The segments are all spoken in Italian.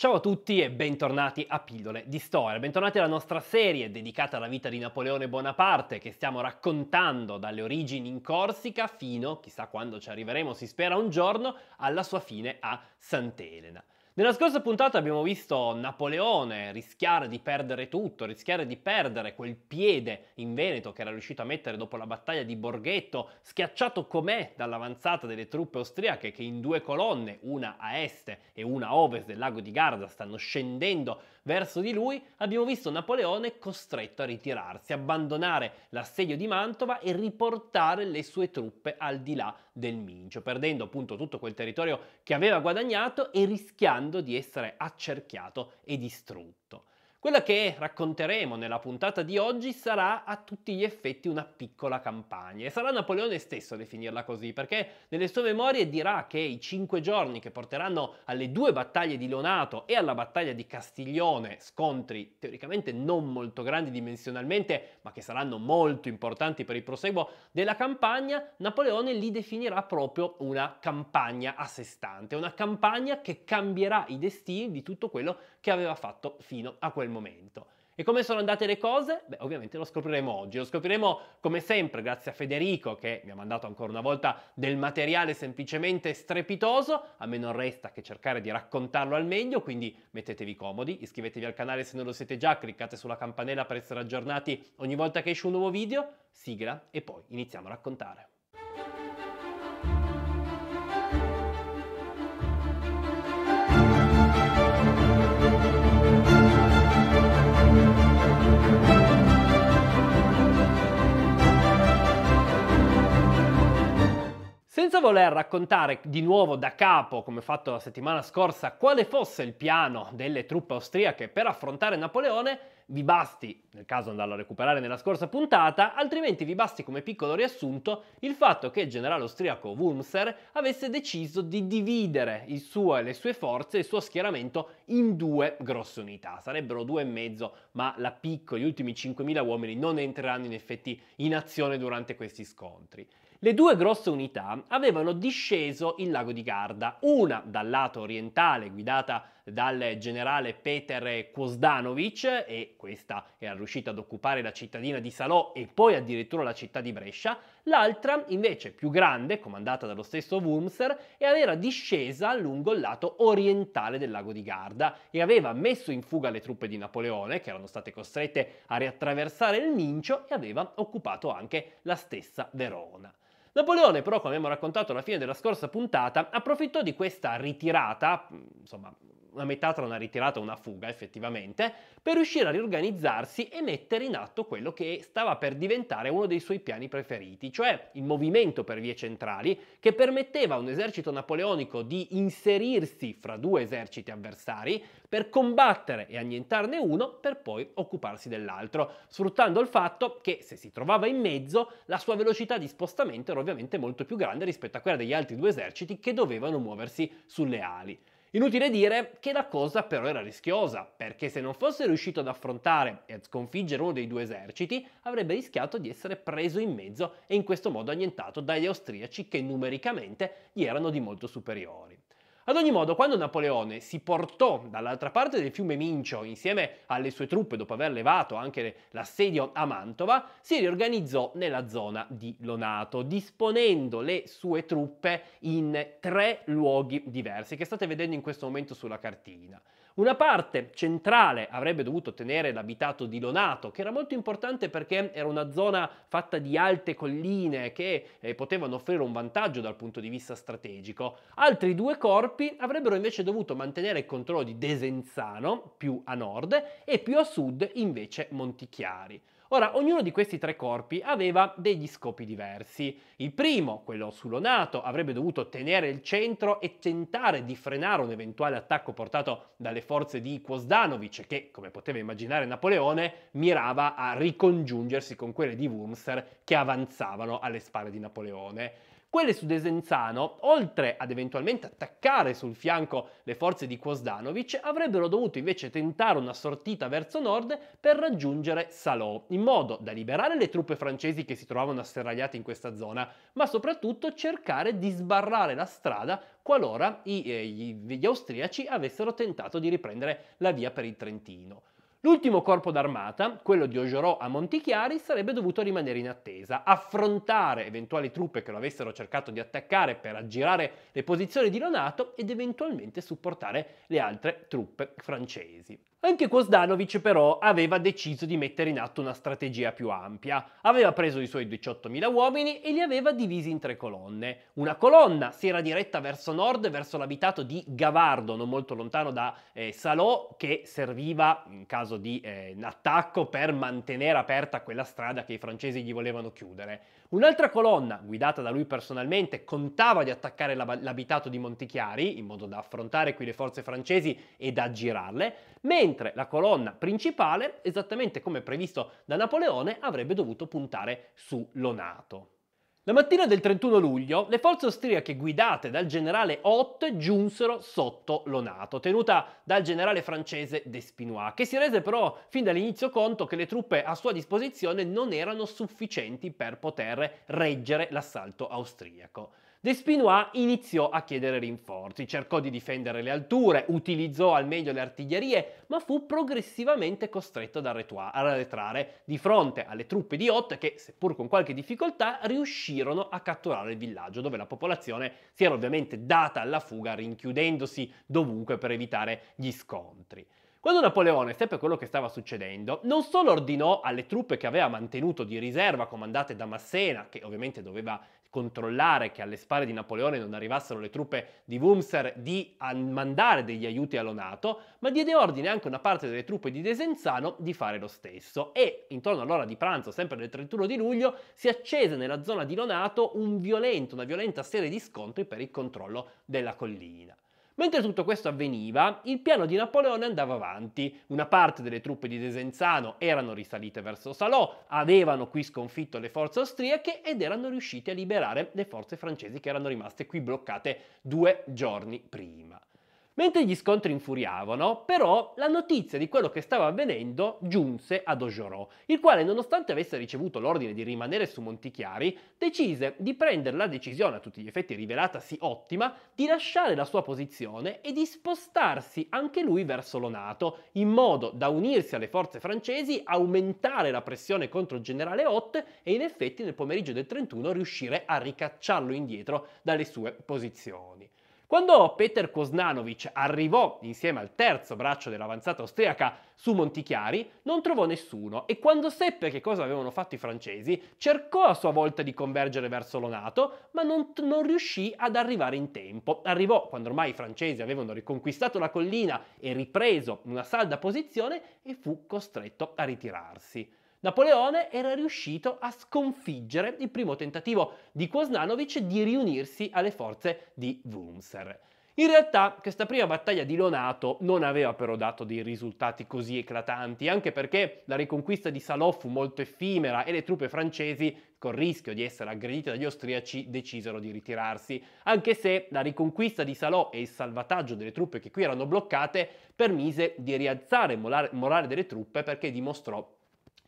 Ciao a tutti e bentornati a Pillole di Storia, bentornati alla nostra serie dedicata alla vita di Napoleone Bonaparte che stiamo raccontando dalle origini in Corsica fino, chissà quando ci arriveremo, si spera un giorno, alla sua fine a Sant'Elena. Nella scorsa puntata abbiamo visto Napoleone rischiare di perdere tutto, rischiare di perdere quel piede in Veneto che era riuscito a mettere dopo la battaglia di Borghetto, schiacciato com'è dall'avanzata delle truppe austriache che in due colonne, una a est e una a ovest del lago di Garda, stanno scendendo verso di lui, abbiamo visto Napoleone costretto a ritirarsi, abbandonare l'assedio di Mantova e riportare le sue truppe al di là del Mincio, perdendo appunto tutto quel territorio che aveva guadagnato e rischiando di essere accerchiato e distrutto. Quella che racconteremo nella puntata di oggi sarà a tutti gli effetti una piccola campagna e sarà Napoleone stesso a definirla così perché nelle sue memorie dirà che i cinque giorni che porteranno alle due battaglie di Leonato e alla battaglia di Castiglione, scontri teoricamente non molto grandi dimensionalmente ma che saranno molto importanti per il proseguo della campagna, Napoleone li definirà proprio una campagna a sé stante, una campagna che cambierà i destini di tutto quello che aveva fatto fino a quel momento quel momento. E come sono andate le cose? Beh, ovviamente lo scopriremo oggi. Lo scopriremo come sempre grazie a Federico che mi ha mandato ancora una volta del materiale semplicemente strepitoso. A me non resta che cercare di raccontarlo al meglio, quindi mettetevi comodi, iscrivetevi al canale se non lo siete già, cliccate sulla campanella per essere aggiornati ogni volta che esce un nuovo video. Sigla e poi iniziamo a raccontare. voler raccontare di nuovo da capo, come ho fatto la settimana scorsa, quale fosse il piano delle truppe austriache per affrontare Napoleone, vi basti, nel caso andarlo a recuperare nella scorsa puntata, altrimenti vi basti come piccolo riassunto il fatto che il generale austriaco Wurmser avesse deciso di dividere suo, le sue forze, il suo schieramento in due grosse unità. Sarebbero due e mezzo, ma la picco, gli ultimi 5.000 uomini non entreranno in effetti in azione durante questi scontri. Le due grosse unità avevano disceso il lago di Garda, una dal lato orientale guidata dal generale Peter Kwozdanovic e questa era riuscita ad occupare la cittadina di Salò e poi addirittura la città di Brescia, l'altra invece più grande, comandata dallo stesso Wurmser, e aveva discesa lungo il lato orientale del lago di Garda e aveva messo in fuga le truppe di Napoleone che erano state costrette a riattraversare il Mincio e aveva occupato anche la stessa Verona. Napoleone però, come abbiamo raccontato alla fine della scorsa puntata, approfittò di questa ritirata, insomma una metà tra una ritirata e una fuga effettivamente, per riuscire a riorganizzarsi e mettere in atto quello che stava per diventare uno dei suoi piani preferiti, cioè il movimento per vie centrali che permetteva a un esercito napoleonico di inserirsi fra due eserciti avversari per combattere e annientarne uno per poi occuparsi dell'altro, sfruttando il fatto che se si trovava in mezzo la sua velocità di spostamento era ovviamente molto più grande rispetto a quella degli altri due eserciti che dovevano muoversi sulle ali. Inutile dire che la cosa però era rischiosa, perché se non fosse riuscito ad affrontare e a sconfiggere uno dei due eserciti, avrebbe rischiato di essere preso in mezzo e in questo modo annientato dagli austriaci che numericamente gli erano di molto superiori. Ad ogni modo, quando Napoleone si portò dall'altra parte del fiume Mincio insieme alle sue truppe dopo aver levato anche l'assedio a Mantova, si riorganizzò nella zona di Lonato, disponendo le sue truppe in tre luoghi diversi che state vedendo in questo momento sulla cartina. Una parte centrale avrebbe dovuto tenere l'abitato di Lonato, che era molto importante perché era una zona fatta di alte colline che eh, potevano offrire un vantaggio dal punto di vista strategico. Altri due corpi avrebbero invece dovuto mantenere il controllo di Desenzano, più a nord, e più a sud invece Montichiari. Ora, ognuno di questi tre corpi aveva degli scopi diversi. Il primo, quello Nato, avrebbe dovuto tenere il centro e tentare di frenare un eventuale attacco portato dalle forze di Kwozdanovic, che, come poteva immaginare Napoleone, mirava a ricongiungersi con quelle di Wurmser che avanzavano alle spalle di Napoleone. Quelle su Desenzano, oltre ad eventualmente attaccare sul fianco le forze di Kwasdanovic, avrebbero dovuto invece tentare una sortita verso nord per raggiungere Salò, in modo da liberare le truppe francesi che si trovavano asserragliate in questa zona, ma soprattutto cercare di sbarrare la strada qualora eh, gli austriaci avessero tentato di riprendere la via per il Trentino. L'ultimo corpo d'armata, quello di Ogerò a Montichiari, sarebbe dovuto rimanere in attesa, affrontare eventuali truppe che lo avessero cercato di attaccare per aggirare le posizioni di Lonato ed eventualmente supportare le altre truppe francesi. Anche Kosdanovic però aveva deciso di mettere in atto una strategia più ampia. Aveva preso i suoi 18.000 uomini e li aveva divisi in tre colonne. Una colonna si era diretta verso nord, verso l'abitato di Gavardo, non molto lontano da eh, Salò, che serviva in caso di eh, attacco per mantenere aperta quella strada che i francesi gli volevano chiudere. Un'altra colonna, guidata da lui personalmente, contava di attaccare l'abitato di Montichiari, in modo da affrontare qui le forze francesi ed aggirarle, mentre la colonna principale, esattamente come previsto da Napoleone, avrebbe dovuto puntare su Lonato. La mattina del 31 luglio le forze austriache guidate dal generale Ott giunsero sotto Lonato, tenuta dal generale francese Despinois, che si rese però fin dall'inizio conto che le truppe a sua disposizione non erano sufficienti per poter reggere l'assalto austriaco. Despinois iniziò a chiedere rinforzi, cercò di difendere le alture, utilizzò al meglio le artiglierie, ma fu progressivamente costretto ad arretrare di fronte alle truppe di Ott che, seppur con qualche difficoltà, riuscirono a catturare il villaggio, dove la popolazione si era ovviamente data alla fuga, rinchiudendosi dovunque per evitare gli scontri. Quando Napoleone seppe quello che stava succedendo, non solo ordinò alle truppe che aveva mantenuto di riserva comandate da Massena, che ovviamente doveva controllare che alle spalle di Napoleone non arrivassero le truppe di Wurmser di mandare degli aiuti all'Onato, ma diede ordine anche a una parte delle truppe di Desenzano di fare lo stesso e intorno all'ora di pranzo, sempre del 31 di luglio, si accese nella zona di Lonato un violento, una violenta serie di scontri per il controllo della collina. Mentre tutto questo avveniva, il piano di Napoleone andava avanti. Una parte delle truppe di Desenzano erano risalite verso Salò, avevano qui sconfitto le forze austriache ed erano riuscite a liberare le forze francesi che erano rimaste qui bloccate due giorni prima. Mentre gli scontri infuriavano, però, la notizia di quello che stava avvenendo giunse ad Ogiorò, il quale, nonostante avesse ricevuto l'ordine di rimanere su Montichiari, decise di prendere la decisione, a tutti gli effetti rivelatasi ottima, di lasciare la sua posizione e di spostarsi anche lui verso Lonato, in modo da unirsi alle forze francesi, aumentare la pressione contro il generale Hoth e in effetti nel pomeriggio del 31 riuscire a ricacciarlo indietro dalle sue posizioni. Quando Peter Kosnanovic arrivò insieme al terzo braccio dell'avanzata austriaca su Montichiari, non trovò nessuno e quando seppe che cosa avevano fatto i francesi, cercò a sua volta di convergere verso Lonato, ma non, non riuscì ad arrivare in tempo. Arrivò quando ormai i francesi avevano riconquistato la collina e ripreso una salda posizione e fu costretto a ritirarsi. Napoleone era riuscito a sconfiggere il primo tentativo di Kwasnanovic di riunirsi alle forze di Wurmser. In realtà questa prima battaglia di Lonato non aveva però dato dei risultati così eclatanti, anche perché la riconquista di Salò fu molto effimera e le truppe francesi, col rischio di essere aggredite dagli austriaci, decisero di ritirarsi, anche se la riconquista di Salò e il salvataggio delle truppe che qui erano bloccate permise di rialzare il morale delle truppe perché dimostrò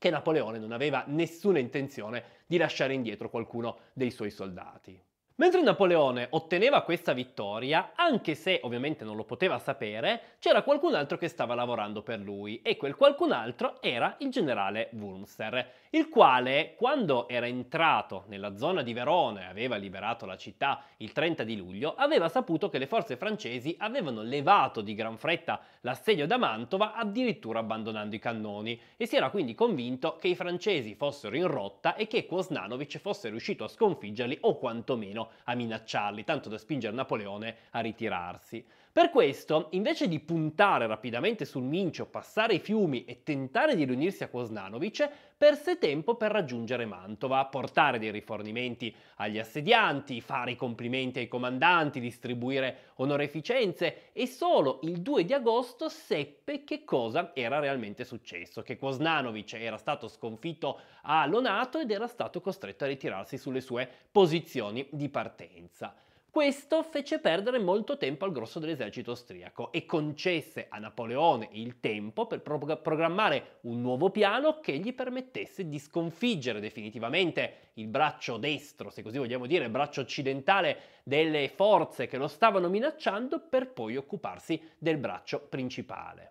che Napoleone non aveva nessuna intenzione di lasciare indietro qualcuno dei suoi soldati. Mentre Napoleone otteneva questa vittoria, anche se ovviamente non lo poteva sapere, c'era qualcun altro che stava lavorando per lui e quel qualcun altro era il generale Wurmser, il quale quando era entrato nella zona di Verona e aveva liberato la città il 30 di luglio, aveva saputo che le forze francesi avevano levato di gran fretta l'assedio da Mantova, addirittura abbandonando i cannoni, e si era quindi convinto che i francesi fossero in rotta e che Kwasnanovic fosse riuscito a sconfiggerli o quantomeno a minacciarli, tanto da spingere Napoleone a ritirarsi. Per questo, invece di puntare rapidamente sul Mincio, passare i fiumi e tentare di riunirsi a Kosnanovic, perse tempo per raggiungere Mantova, portare dei rifornimenti agli assedianti, fare i complimenti ai comandanti, distribuire onoreficenze e solo il 2 di agosto seppe che cosa era realmente successo, che Kosnanovic era stato sconfitto a Lonato ed era stato costretto a ritirarsi sulle sue posizioni di partenza. Questo fece perdere molto tempo al grosso dell'esercito austriaco e concesse a Napoleone il tempo per pro- programmare un nuovo piano che gli permettesse di sconfiggere definitivamente il braccio destro, se così vogliamo dire, il braccio occidentale delle forze che lo stavano minacciando per poi occuparsi del braccio principale.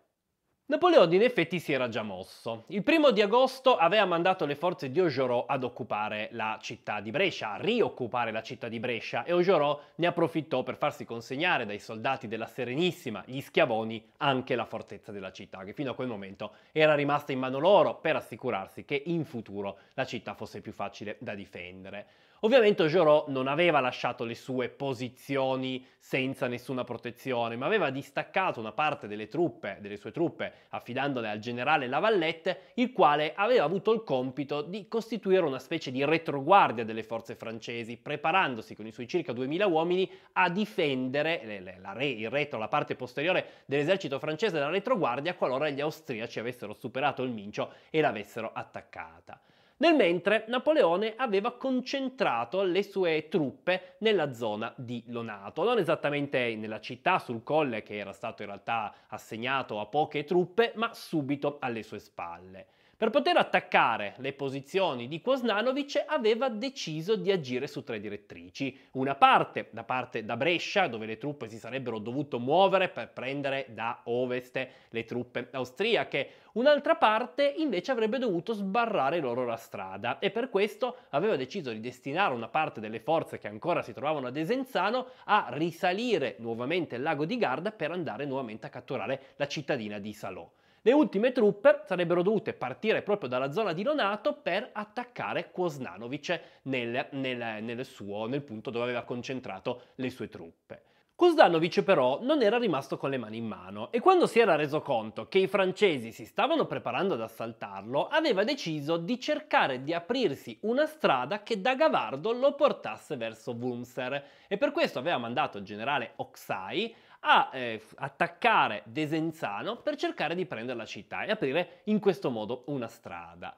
Napoleone in effetti si era già mosso. Il primo di agosto aveva mandato le forze di Augereau ad occupare la città di Brescia, a rioccupare la città di Brescia e Augereau ne approfittò per farsi consegnare dai soldati della Serenissima, gli schiavoni, anche la fortezza della città, che fino a quel momento era rimasta in mano loro per assicurarsi che in futuro la città fosse più facile da difendere. Ovviamente Jorò non aveva lasciato le sue posizioni senza nessuna protezione, ma aveva distaccato una parte delle truppe, delle sue truppe, affidandole al generale Lavallette, il quale aveva avuto il compito di costituire una specie di retroguardia delle forze francesi, preparandosi con i suoi circa 2000 uomini a difendere le, le, re, il retro, la parte posteriore dell'esercito francese dalla retroguardia qualora gli austriaci avessero superato il Mincio e l'avessero attaccata. Nel mentre Napoleone aveva concentrato le sue truppe nella zona di Lonato, non esattamente nella città sul colle che era stato in realtà assegnato a poche truppe, ma subito alle sue spalle. Per poter attaccare le posizioni di Kwasnanovic aveva deciso di agire su tre direttrici. Una parte da parte da Brescia, dove le truppe si sarebbero dovute muovere per prendere da ovest le truppe austriache, Un'altra parte invece avrebbe dovuto sbarrare loro la strada e per questo aveva deciso di destinare una parte delle forze che ancora si trovavano ad Esenzano a risalire nuovamente il lago di Garda per andare nuovamente a catturare la cittadina di Salò. Le ultime truppe sarebbero dovute partire proprio dalla zona di Nonato per attaccare Kwasnanovic nel, nel, nel, suo, nel punto dove aveva concentrato le sue truppe. Kosdanovic però non era rimasto con le mani in mano e quando si era reso conto che i francesi si stavano preparando ad assaltarlo, aveva deciso di cercare di aprirsi una strada che da Gavardo lo portasse verso Wurmser e per questo aveva mandato il generale Oksai a eh, attaccare Desenzano per cercare di prendere la città e aprire in questo modo una strada.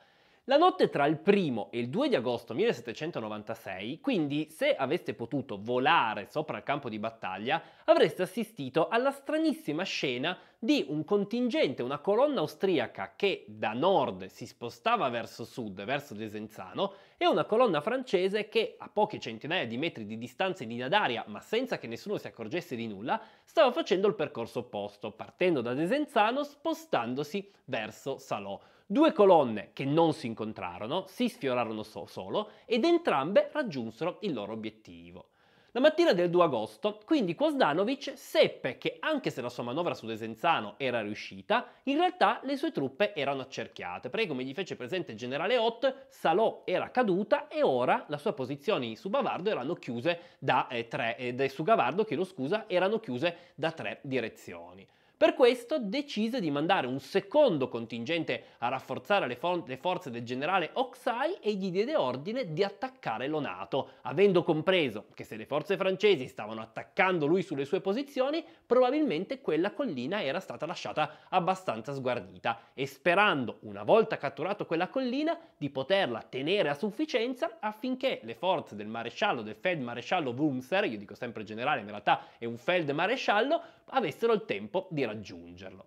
La notte tra il 1 e il 2 di agosto 1796, quindi se aveste potuto volare sopra il campo di battaglia, avreste assistito alla stranissima scena di un contingente, una colonna austriaca che da nord si spostava verso sud, verso Desenzano, e una colonna francese che a poche centinaia di metri di distanza in linea d'aria, ma senza che nessuno si accorgesse di nulla, stava facendo il percorso opposto, partendo da Desenzano spostandosi verso Salò. Due colonne che non si incontrarono, si sfiorarono so- solo ed entrambe raggiunsero il loro obiettivo. La mattina del 2 agosto, quindi Kosdanovic seppe che anche se la sua manovra su Desenzano era riuscita, in realtà le sue truppe erano accerchiate, perché come gli fece presente il generale Ott, Salò era caduta e ora la sua posizione su Bavardo erano chiuse da eh, tre, eh, su Gavardo, chiedo scusa, erano chiuse da tre direzioni. Per questo decise di mandare un secondo contingente a rafforzare le, for- le forze del generale Oxai e gli diede ordine di attaccare Nato, avendo compreso che se le forze francesi stavano attaccando lui sulle sue posizioni, probabilmente quella collina era stata lasciata abbastanza sguardita e sperando, una volta catturato quella collina, di poterla tenere a sufficienza affinché le forze del maresciallo, del feldmaresciallo Wurmser, io dico sempre generale, in realtà è un feldmaresciallo, avessero il tempo di raggiungere raggiungerlo.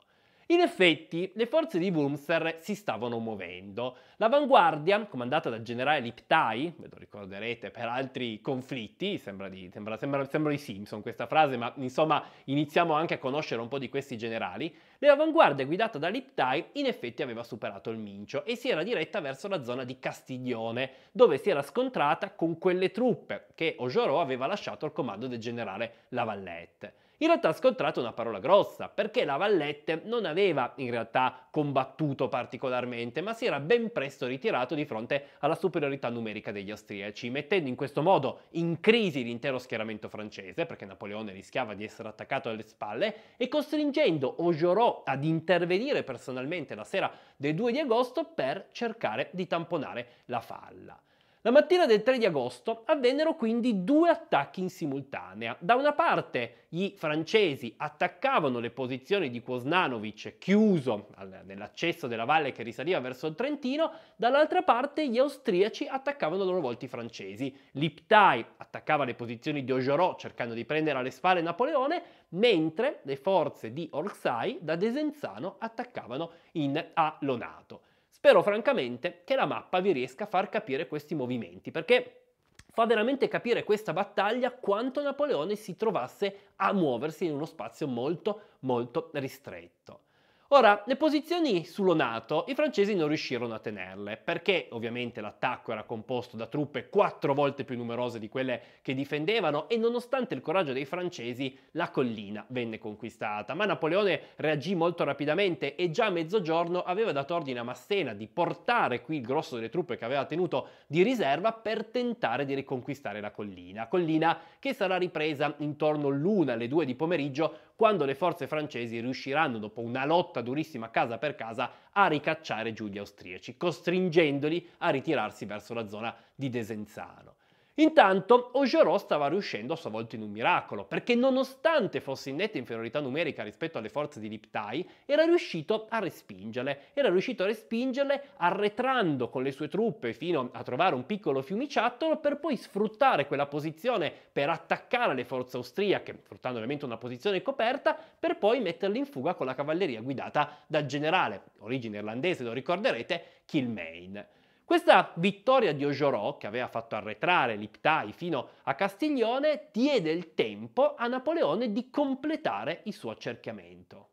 In effetti, le forze di Wurmser si stavano muovendo. L'avanguardia, comandata dal generale Liptai, ve lo ricorderete per altri conflitti, sembra di, sembra, sembra, sembra di Simpson questa frase, ma insomma iniziamo anche a conoscere un po' di questi generali, l'avanguardia guidata da Liptai in effetti aveva superato il Mincio e si era diretta verso la zona di Castiglione, dove si era scontrata con quelle truppe che Ogiorò aveva lasciato al comando del generale Lavallette in realtà ha scontrato una parola grossa, perché la Vallette non aveva in realtà combattuto particolarmente, ma si era ben presto ritirato di fronte alla superiorità numerica degli austriaci, mettendo in questo modo in crisi l'intero schieramento francese, perché Napoleone rischiava di essere attaccato alle spalle, e costringendo Augereau ad intervenire personalmente la sera del 2 di agosto per cercare di tamponare la falla. La mattina del 3 di agosto avvennero quindi due attacchi in simultanea. Da una parte i francesi attaccavano le posizioni di Kwasnanovic chiuso nell'accesso della valle che risaliva verso il Trentino, dall'altra parte gli austriaci attaccavano a loro volta i francesi. Liptai attaccava le posizioni di Ogiorò cercando di prendere alle spalle Napoleone, mentre le forze di Orsay da Desenzano attaccavano in Alonato. Spero francamente che la mappa vi riesca a far capire questi movimenti, perché fa veramente capire questa battaglia quanto Napoleone si trovasse a muoversi in uno spazio molto molto ristretto. Ora, le posizioni sullo Nato i francesi non riuscirono a tenerle, perché ovviamente l'attacco era composto da truppe quattro volte più numerose di quelle che difendevano e nonostante il coraggio dei francesi la collina venne conquistata. Ma Napoleone reagì molto rapidamente e già a mezzogiorno aveva dato ordine a Massena di portare qui il grosso delle truppe che aveva tenuto di riserva per tentare di riconquistare la collina. Collina che sarà ripresa intorno l'una alle due di pomeriggio quando le forze francesi riusciranno, dopo una lotta durissima casa per casa, a ricacciare giù gli austriaci, costringendoli a ritirarsi verso la zona di Desenzano. Intanto Augereau stava riuscendo a sua volta in un miracolo, perché nonostante fosse in netta inferiorità numerica rispetto alle forze di Liptai, era riuscito a respingerle, era riuscito a respingerle arretrando con le sue truppe fino a trovare un piccolo fiumiciattolo per poi sfruttare quella posizione per attaccare le forze austriache, sfruttando ovviamente una posizione coperta, per poi metterle in fuga con la cavalleria guidata dal generale, origine irlandese lo ricorderete, Kilmaine. Questa vittoria di Ogiorò, che aveva fatto arretrare Liptai fino a Castiglione, diede il tempo a Napoleone di completare il suo accerchiamento.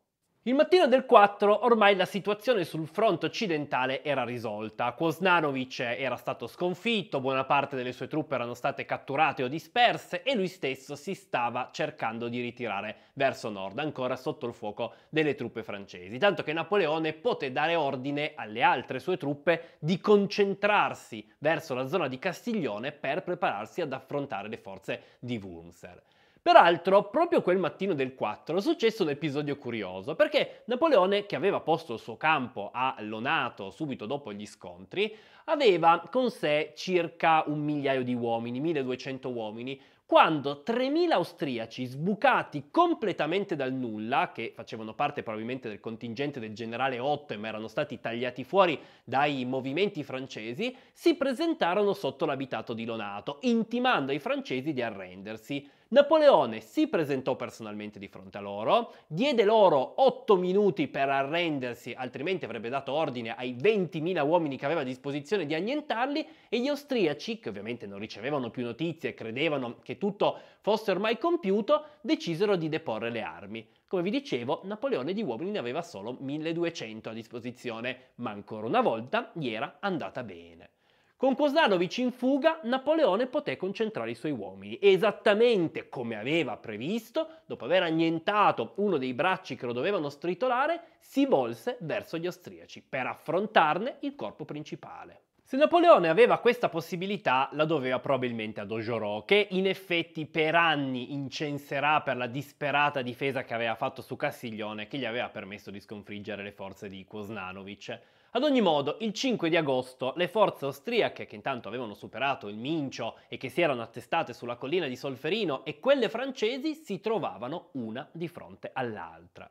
Il mattino del 4 ormai la situazione sul fronte occidentale era risolta. Kwasnanovic era stato sconfitto, buona parte delle sue truppe erano state catturate o disperse e lui stesso si stava cercando di ritirare verso nord, ancora sotto il fuoco delle truppe francesi. Tanto che Napoleone poté dare ordine alle altre sue truppe di concentrarsi verso la zona di Castiglione per prepararsi ad affrontare le forze di Wurmser. Peraltro, proprio quel mattino del 4 è successo un episodio curioso, perché Napoleone, che aveva posto il suo campo a Lonato subito dopo gli scontri, aveva con sé circa un migliaio di uomini, 1200 uomini, quando 3.000 austriaci sbucati completamente dal nulla, che facevano parte probabilmente del contingente del generale Otto ma erano stati tagliati fuori dai movimenti francesi, si presentarono sotto l'abitato di Lonato, intimando ai francesi di arrendersi. Napoleone si presentò personalmente di fronte a loro, diede loro 8 minuti per arrendersi, altrimenti avrebbe dato ordine ai 20.000 uomini che aveva a disposizione di annientarli e gli austriaci, che ovviamente non ricevevano più notizie e credevano che tutto fosse ormai compiuto, decisero di deporre le armi. Come vi dicevo, Napoleone di uomini ne aveva solo 1200 a disposizione, ma ancora una volta gli era andata bene. Con Kozlanovic in fuga, Napoleone poté concentrare i suoi uomini, esattamente come aveva previsto, dopo aver annientato uno dei bracci che lo dovevano stritolare, si volse verso gli austriaci per affrontarne il corpo principale. Se Napoleone aveva questa possibilità, la doveva probabilmente a Dojoreau, che in effetti per anni incenserà per la disperata difesa che aveva fatto su Castiglione, che gli aveva permesso di sconfiggere le forze di Kozlanovic. Ad ogni modo, il 5 di agosto le forze austriache, che intanto avevano superato il Mincio e che si erano attestate sulla collina di Solferino, e quelle francesi si trovavano una di fronte all'altra.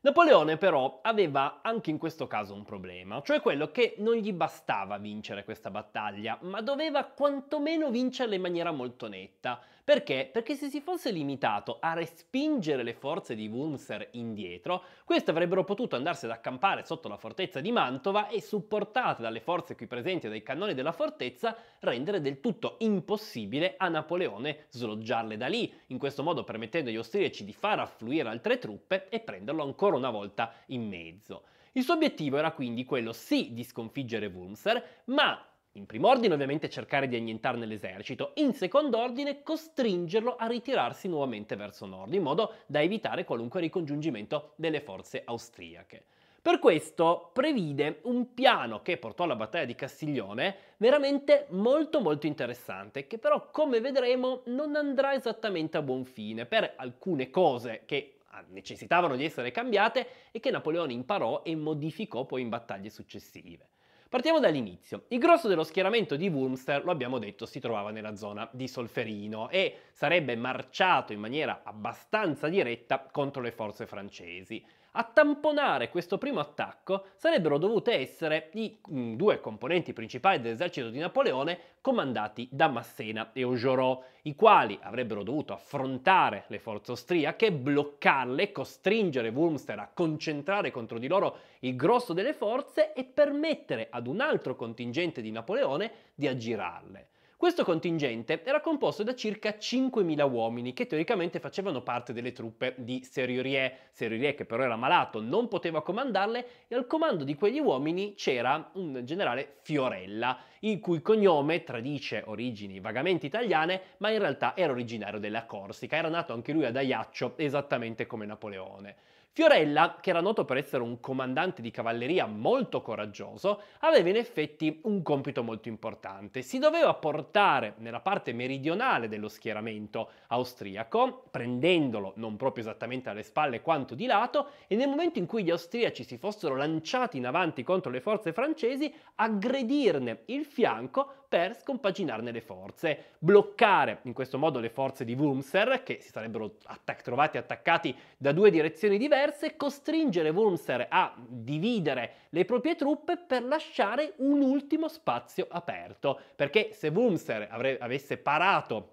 Napoleone però aveva anche in questo caso un problema, cioè quello che non gli bastava vincere questa battaglia, ma doveva quantomeno vincerla in maniera molto netta. Perché? Perché se si fosse limitato a respingere le forze di Wurmser indietro, queste avrebbero potuto andarsi ad accampare sotto la fortezza di Mantova e, supportate dalle forze qui presenti e dai cannoni della fortezza, rendere del tutto impossibile a Napoleone sloggiarle da lì, in questo modo permettendo agli austriaci di far affluire altre truppe e prenderlo ancora una volta in mezzo. Il suo obiettivo era quindi quello sì di sconfiggere Wurmser, ma in primo ordine ovviamente cercare di annientarne l'esercito, in secondo ordine costringerlo a ritirarsi nuovamente verso nord, in modo da evitare qualunque ricongiungimento delle forze austriache. Per questo previde un piano che portò alla battaglia di Castiglione veramente molto molto interessante, che però come vedremo non andrà esattamente a buon fine per alcune cose che ah, necessitavano di essere cambiate e che Napoleone imparò e modificò poi in battaglie successive. Partiamo dall'inizio. Il grosso dello schieramento di Wurmster, lo abbiamo detto, si trovava nella zona di Solferino e sarebbe marciato in maniera abbastanza diretta contro le forze francesi. A tamponare questo primo attacco sarebbero dovute essere i mh, mm, due componenti principali dell'esercito di Napoleone comandati da Massena e Augereau, i quali avrebbero dovuto affrontare le forze austriache, bloccarle, costringere Wurmster a concentrare contro di loro il grosso delle forze e permettere ad un altro contingente di Napoleone di aggirarle. Questo contingente era composto da circa 5.000 uomini che teoricamente facevano parte delle truppe di Serurier, Serurier che però era malato, non poteva comandarle e al comando di quegli uomini c'era un generale Fiorella, il cui cognome tradisce origini vagamente italiane, ma in realtà era originario della Corsica, era nato anche lui ad Ajaccio, esattamente come Napoleone. Fiorella, che era noto per essere un comandante di cavalleria molto coraggioso, aveva in effetti un compito molto importante. Si doveva portare nella parte meridionale dello schieramento austriaco, prendendolo non proprio esattamente alle spalle quanto di lato, e nel momento in cui gli austriaci si fossero lanciati in avanti contro le forze francesi, aggredirne il fianco per scompaginarne le forze, bloccare in questo modo le forze di Wurmser, che si sarebbero attac- trovati attaccati da due direzioni diverse, costringere Wurmser a dividere le proprie truppe per lasciare un ultimo spazio aperto, perché se Wurmser avre- avesse parato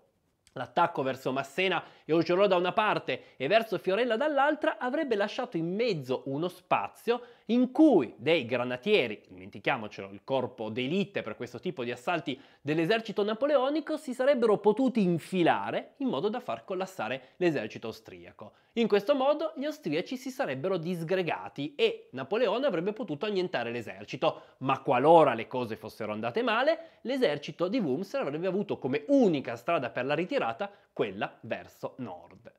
L'attacco verso Massena e Ogiorò da una parte e verso Fiorella dall'altra avrebbe lasciato in mezzo uno spazio in cui dei granatieri, dimentichiamocelo, il corpo d'elite per questo tipo di assalti dell'esercito napoleonico, si sarebbero potuti infilare in modo da far collassare l'esercito austriaco. In questo modo gli austriaci si sarebbero disgregati e Napoleone avrebbe potuto annientare l'esercito, ma qualora le cose fossero andate male, l'esercito di Wurmser avrebbe avuto come unica strada per la ritirata quella verso nord.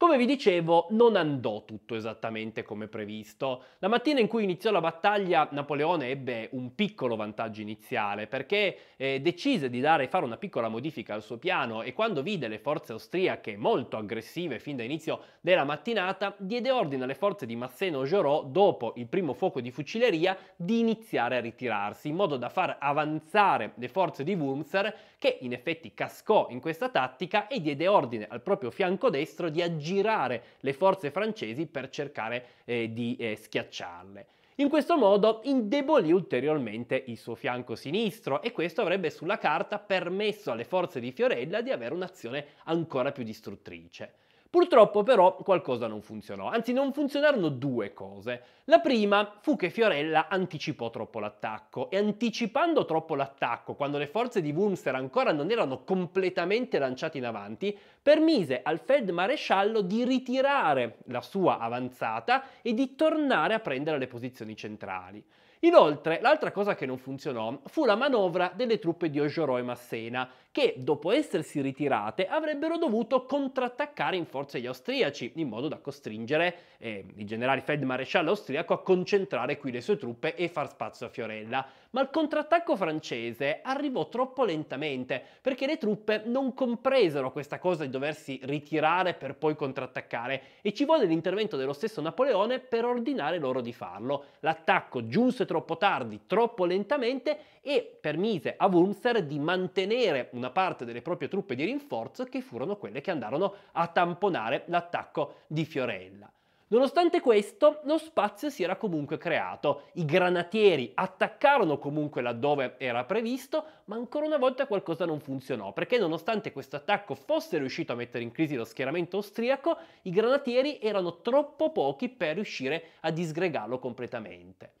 Come vi dicevo, non andò tutto esattamente come previsto. La mattina in cui iniziò la battaglia, Napoleone ebbe un piccolo vantaggio iniziale perché eh, decise di dare, fare una piccola modifica al suo piano e quando vide le forze austriache molto aggressive fin da inizio della mattinata, diede ordine alle forze di Masseno Jorò, dopo il primo fuoco di fucileria, di iniziare a ritirarsi in modo da far avanzare le forze di Wurmser che in effetti cascò in questa tattica e diede ordine al proprio fianco destro di aggirare le forze francesi per cercare eh, di eh, schiacciarle. In questo modo indebolì ulteriormente il suo fianco sinistro e questo avrebbe sulla carta permesso alle forze di Fiorella di avere un'azione ancora più distruttrice. Purtroppo però qualcosa non funzionò, anzi non funzionarono due cose. La prima fu che Fiorella anticipò troppo l'attacco e anticipando troppo l'attacco, quando le forze di Wurmster ancora non erano completamente lanciate in avanti, permise al feldmaresciallo di ritirare la sua avanzata e di tornare a prendere le posizioni centrali. Inoltre, l'altra cosa che non funzionò fu la manovra delle truppe di Ojoro e Massena, che dopo essersi ritirate avrebbero dovuto contrattaccare in forza gli austriaci, in modo da costringere eh, il generale feldmaresciallo austriaco a concentrare qui le sue truppe e far spazio a Fiorella. Ma il contrattacco francese arrivò troppo lentamente, perché le truppe non compresero questa cosa di doversi ritirare per poi contrattaccare e ci volle l'intervento dello stesso Napoleone per ordinare loro di farlo. L'attacco giunse troppo tardi, troppo lentamente e permise a Wurmser di mantenere un una parte delle proprie truppe di rinforzo che furono quelle che andarono a tamponare l'attacco di Fiorella. Nonostante questo, lo spazio si era comunque creato. I granatieri attaccarono comunque laddove era previsto, ma ancora una volta qualcosa non funzionò, perché nonostante questo attacco fosse riuscito a mettere in crisi lo schieramento austriaco, i granatieri erano troppo pochi per riuscire a disgregarlo completamente.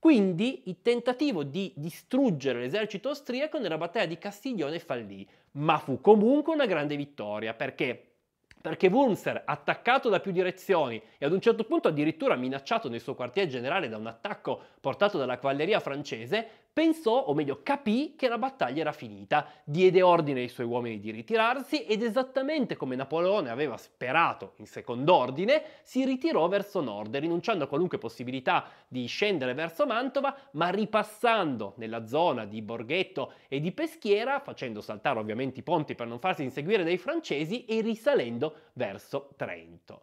Quindi il tentativo di distruggere l'esercito austriaco nella battaglia di Castiglione fallì, ma fu comunque una grande vittoria perché perché Wurmser, attaccato da più direzioni e ad un certo punto addirittura minacciato nel suo quartier generale da un attacco portato dalla cavalleria francese, pensò, o meglio capì, che la battaglia era finita, diede ordine ai suoi uomini di ritirarsi ed esattamente come Napoleone aveva sperato in secondo ordine, si ritirò verso nord, rinunciando a qualunque possibilità di scendere verso Mantova, ma ripassando nella zona di Borghetto e di Peschiera, facendo saltare ovviamente i ponti per non farsi inseguire dai francesi e risalendo verso Trento.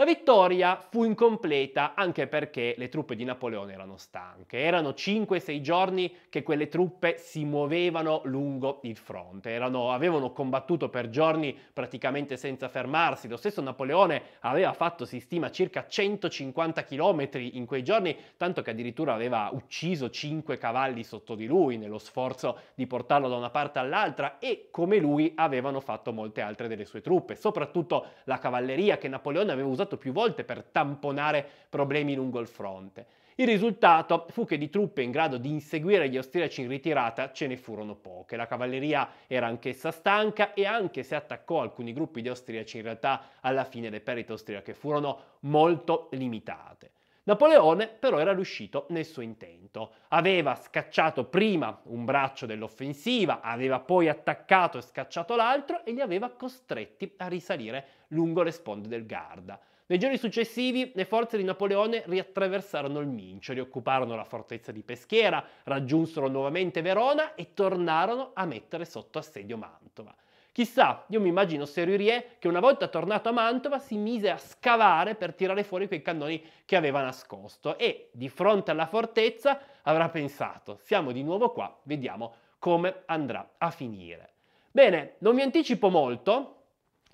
La vittoria fu incompleta anche perché le truppe di Napoleone erano stanche. Erano 5-6 giorni che quelle truppe si muovevano lungo il fronte. Erano, avevano combattuto per giorni praticamente senza fermarsi. Lo stesso Napoleone aveva fatto, si stima, circa 150 km in quei giorni, tanto che addirittura aveva ucciso 5 cavalli sotto di lui nello sforzo di portarlo da una parte all'altra e come lui avevano fatto molte altre delle sue truppe, soprattutto la cavalleria che Napoleone aveva usato condotto più volte per tamponare problemi lungo il fronte. Il risultato fu che di truppe in grado di inseguire gli austriaci in ritirata ce ne furono poche. La cavalleria era anch'essa stanca e anche se attaccò alcuni gruppi di austriaci, in realtà alla fine le perdite austriache furono molto limitate. Napoleone però era riuscito nel suo intento. Aveva scacciato prima un braccio dell'offensiva, aveva poi attaccato e scacciato l'altro e li aveva costretti a risalire lungo le sponde del Garda. Nei giorni successivi le forze di Napoleone riattraversarono il Mincio, rioccuparono la fortezza di Peschiera, raggiunsero nuovamente Verona e tornarono a mettere sotto assedio Mantova. Chissà, io mi immagino Serurier che una volta tornato a Mantova si mise a scavare per tirare fuori quei cannoni che aveva nascosto e di fronte alla fortezza avrà pensato, siamo di nuovo qua, vediamo come andrà a finire. Bene, non vi anticipo molto,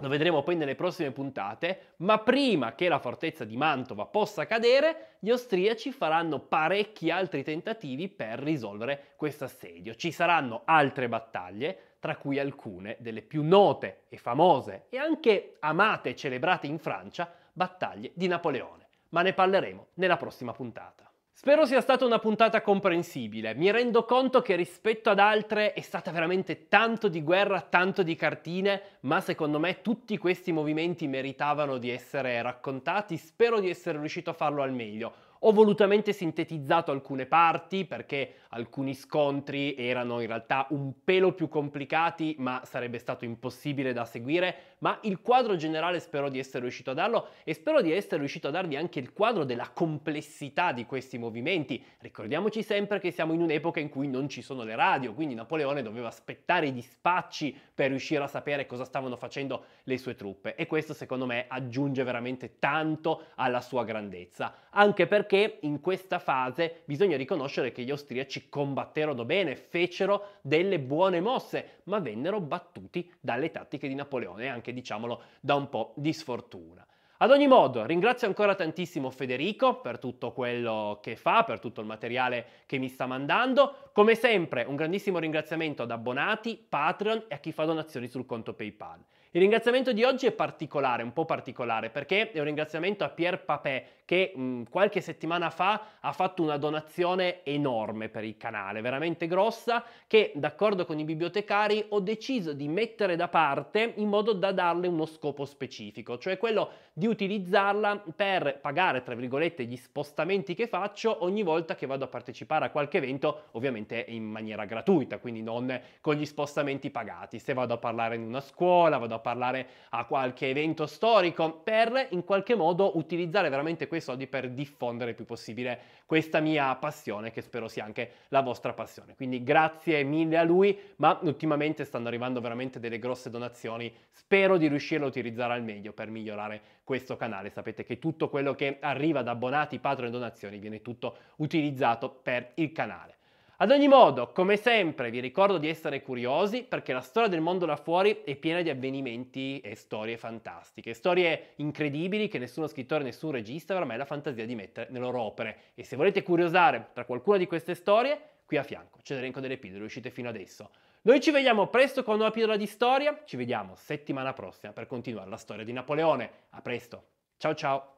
lo vedremo poi nelle prossime puntate, ma prima che la fortezza di Mantova possa cadere, gli austriaci faranno parecchi altri tentativi per risolvere questo assedio. Ci saranno altre battaglie, tra cui alcune delle più note e famose e anche amate e celebrate in Francia, battaglie di Napoleone, ma ne parleremo nella prossima puntata. Spero sia stata una puntata comprensibile. Mi rendo conto che rispetto ad altre è stata veramente tanto di guerra, tanto di cartine, ma secondo me tutti questi movimenti meritavano di essere raccontati. Spero di essere riuscito a farlo al meglio. Ho volutamente sintetizzato alcune parti perché alcuni scontri erano in realtà un pelo più complicati, ma sarebbe stato impossibile da seguire ma il quadro generale spero di essere riuscito a darlo e spero di essere riuscito a darvi anche il quadro della complessità di questi movimenti. Ricordiamoci sempre che siamo in un'epoca in cui non ci sono le radio, quindi Napoleone doveva aspettare i dispacci per riuscire a sapere cosa stavano facendo le sue truppe e questo secondo me aggiunge veramente tanto alla sua grandezza, anche perché in questa fase bisogna riconoscere che gli austriaci combatterono bene, fecero delle buone mosse, ma vennero battuti dalle tattiche di Napoleone anche anche, diciamolo, da un po' di sfortuna. Ad ogni modo, ringrazio ancora tantissimo Federico per tutto quello che fa, per tutto il materiale che mi sta mandando. Come sempre, un grandissimo ringraziamento ad abbonati, Patreon e a chi fa donazioni sul conto PayPal. Il ringraziamento di oggi è particolare, un po' particolare, perché è un ringraziamento a Pier Papè, che mh, mm, qualche settimana fa ha fatto una donazione enorme per il canale, veramente grossa, che d'accordo con i bibliotecari ho deciso di mettere da parte in modo da darle uno scopo specifico, cioè quello di utilizzarla per pagare, tra virgolette, gli spostamenti che faccio ogni volta che vado a partecipare a qualche evento, ovviamente in maniera gratuita, quindi non con gli spostamenti pagati. Se vado a parlare in una scuola, vado a parlare a qualche evento storico, per in qualche modo utilizzare veramente questo quei soldi per diffondere il più possibile questa mia passione che spero sia anche la vostra passione. Quindi grazie mille a lui, ma ultimamente stanno arrivando veramente delle grosse donazioni, spero di riuscirlo a utilizzare al meglio per migliorare questo canale. Sapete che tutto quello che arriva da abbonati, patron e donazioni viene tutto utilizzato per il canale. Ad ogni modo, come sempre, vi ricordo di essere curiosi perché la storia del mondo là fuori è piena di avvenimenti e storie fantastiche, storie incredibili che nessuno scrittore, nessun regista avrà mai la fantasia di mettere nelle loro opere. E se volete curiosare tra qualcuna di queste storie, qui a fianco c'è l'elenco delle pillole uscite fino adesso. Noi ci vediamo presto con una pillola di storia, ci vediamo settimana prossima per continuare la storia di Napoleone. A presto, ciao ciao!